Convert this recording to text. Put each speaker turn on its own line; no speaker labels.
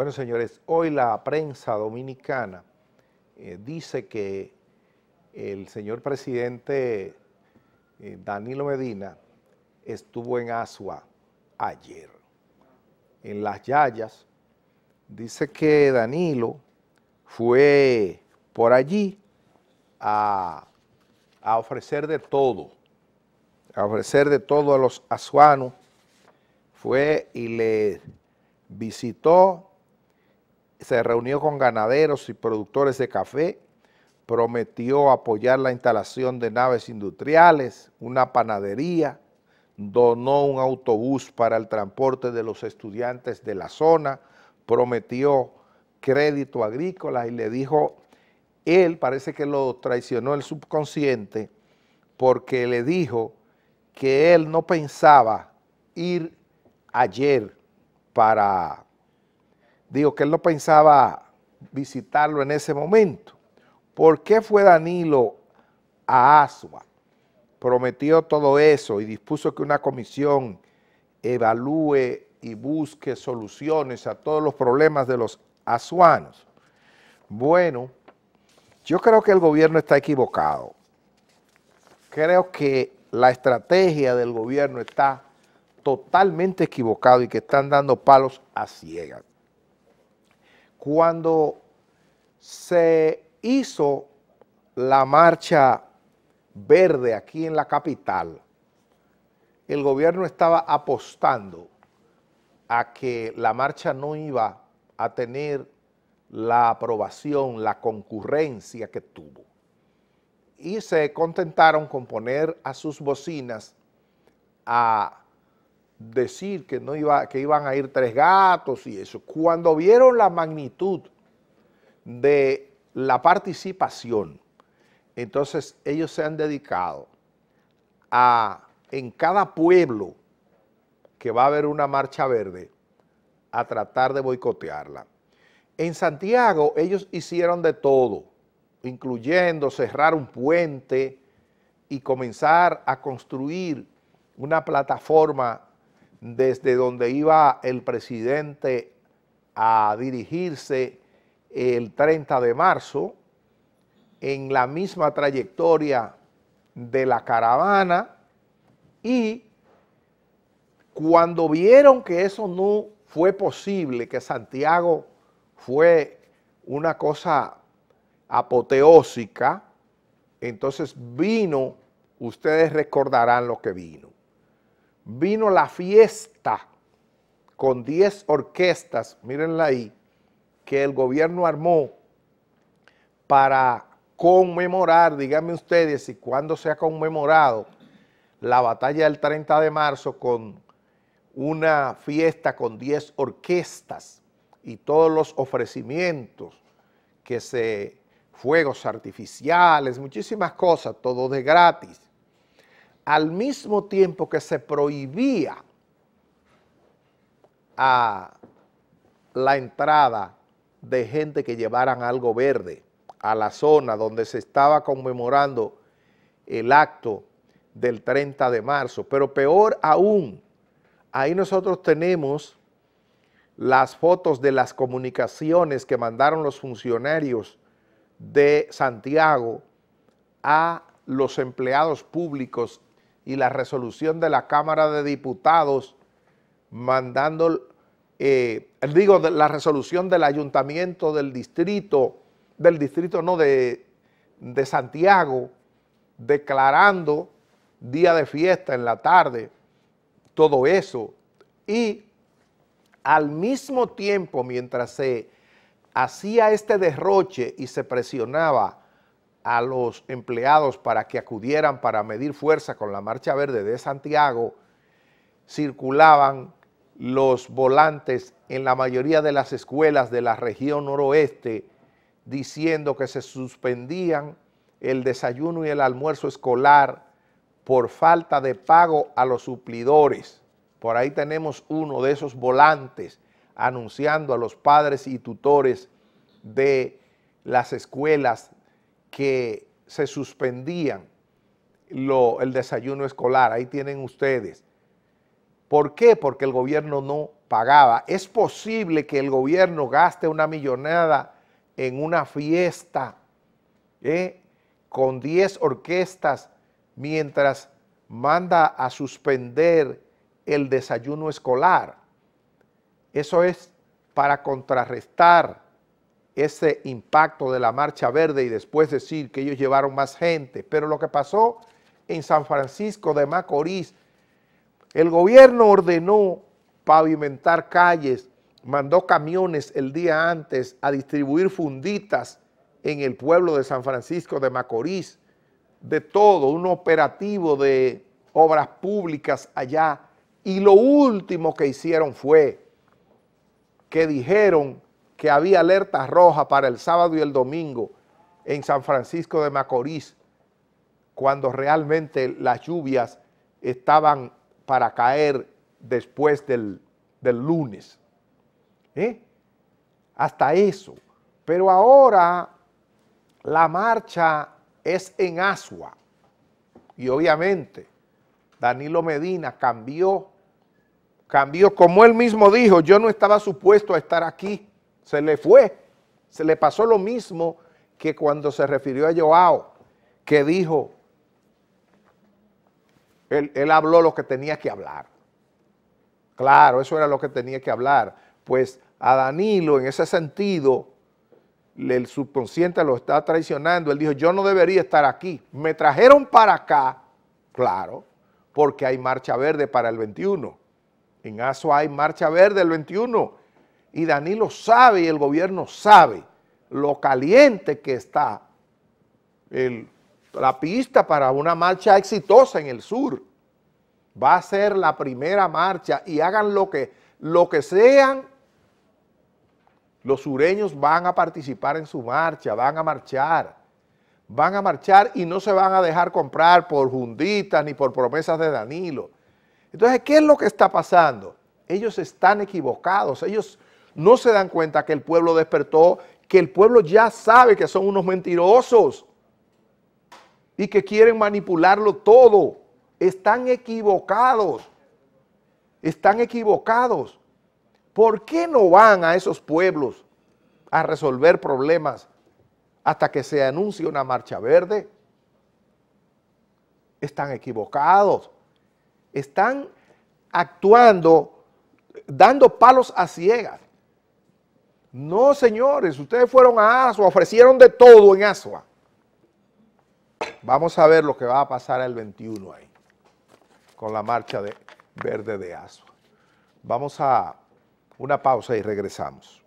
Bueno, señores, hoy la prensa dominicana eh, dice que el señor presidente eh, Danilo Medina estuvo en Asua ayer, en Las Yayas. Dice que Danilo fue por allí a, ofrecer de todo, a ofrecer de todo a los asuanos. Fue y le visitó se reunió con ganaderos y productores de café, prometió apoyar la instalación de naves industriales, una panadería, donó un autobús para el transporte de los estudiantes de la zona, prometió crédito agrícola y le dijo, él parece que lo traicionó el subconsciente porque le dijo que él no pensaba ir ayer para digo que él no pensaba visitarlo en ese momento. ¿Por qué fue Danilo a Asua? Prometió todo eso y dispuso que una comisión evalúe y busque soluciones a todos los problemas de los asuanos. Bueno, yo creo que el gobierno está equivocado. Creo que la estrategia del gobierno está totalmente equivocada y que están dando palos a ciegas cuando se hizo la marcha verde aquí en la capital, el gobierno estaba apostando a que la marcha no iba a tener la aprobación, la concurrencia que tuvo. Y se contentaron con poner a sus bocinas a decir que, no iba, que iban a ir tres gatos y eso. Cuando vieron la magnitud de la participación, entonces ellos se han dedicado a, en cada pueblo que va a haber una marcha verde, a tratar de boicotearla. En Santiago ellos hicieron de todo, incluyendo cerrar un puente y comenzar a construir una plataforma desde donde iba el presidente a dirigirse el 30 de marzo, en la misma trayectoria de la caravana y cuando vieron que eso no fue posible, que Santiago fue una cosa apoteósica, entonces vino, ustedes recordarán lo que vino vino la fiesta con 10 orquestas, mírenla ahí, que el gobierno armó para conmemorar, díganme ustedes si cuándo se ha conmemorado la batalla del 30 de marzo con una fiesta con 10 orquestas y todos los ofrecimientos que se, fuegos artificiales, muchísimas cosas, todo de gratis al mismo tiempo que se prohibía a la entrada de gente que llevaran algo verde a la zona donde se estaba conmemorando el acto del 30 de marzo. Pero peor aún, ahí nosotros tenemos las fotos de las comunicaciones que mandaron los funcionarios de Santiago a los empleados públicos y la resolución de la Cámara de Diputados mandando, eh, digo, la resolución del ayuntamiento del distrito, del distrito no, de, de Santiago, declarando día de fiesta en la tarde, todo eso. Y al mismo tiempo, mientras se hacía este derroche y se presionaba a los empleados para que acudieran para medir fuerza con la Marcha Verde de Santiago, circulaban los volantes en la mayoría de las escuelas de la región noroeste diciendo que se suspendían el desayuno y el almuerzo escolar por falta de pago a los suplidores. Por ahí tenemos uno de esos volantes anunciando a los padres y tutores de las escuelas que se suspendían el desayuno escolar. Ahí tienen ustedes. ¿Por qué? Porque el gobierno no pagaba. Es posible que el gobierno gaste una millonada en una fiesta ¿eh? con 10 orquestas mientras manda a suspender el desayuno escolar. Eso es para contrarrestar ese impacto de la Marcha Verde y después decir que ellos llevaron más gente. Pero lo que pasó en San Francisco de Macorís, el gobierno ordenó pavimentar calles, mandó camiones el día antes a distribuir funditas en el pueblo de San Francisco de Macorís, de todo, un operativo de obras públicas allá. Y lo último que hicieron fue que dijeron que había alerta roja para el sábado y el domingo en San Francisco de Macorís, cuando realmente las lluvias estaban para caer después del, del lunes. ¿eh? Hasta eso. Pero ahora la marcha es en Asua. Y obviamente Danilo Medina cambió, cambió, como él mismo dijo, yo no estaba supuesto a estar aquí se le fue, se le pasó lo mismo que cuando se refirió a Joao, que dijo, él, habló lo que tenía que hablar. Claro, eso era lo que tenía que hablar. Pues a Danilo, en ese sentido, el subconsciente lo está traicionando. Él dijo, yo no debería estar aquí. Me trajeron para acá, claro, porque hay marcha verde para el 21. En ASO hay marcha verde el 21. Y Danilo sabe y el gobierno sabe lo caliente que está la pista para una marcha exitosa en el sur. Va a ser la primera marcha y hagan lo que, lo que sean, los sureños van a participar en su marcha, van a marchar. Van a marchar y no se van a dejar comprar por junditas ni por promesas de Danilo. Entonces, ¿qué es lo que está pasando? Ellos están equivocados, ellos no se dan cuenta que el pueblo despertó, que el pueblo ya sabe que son unos mentirosos y que quieren manipularlo todo. Están equivocados. Están equivocados. ¿Por qué no van a esos pueblos a resolver problemas hasta que se anuncie una marcha verde? Están equivocados. Están actuando, dando palos a ciegas. No, señores, ustedes fueron a Asua, ofrecieron de todo en Asua. Vamos a ver lo que va a pasar el 21 ahí, con la marcha de verde de Asua. Vamos a una pausa y regresamos.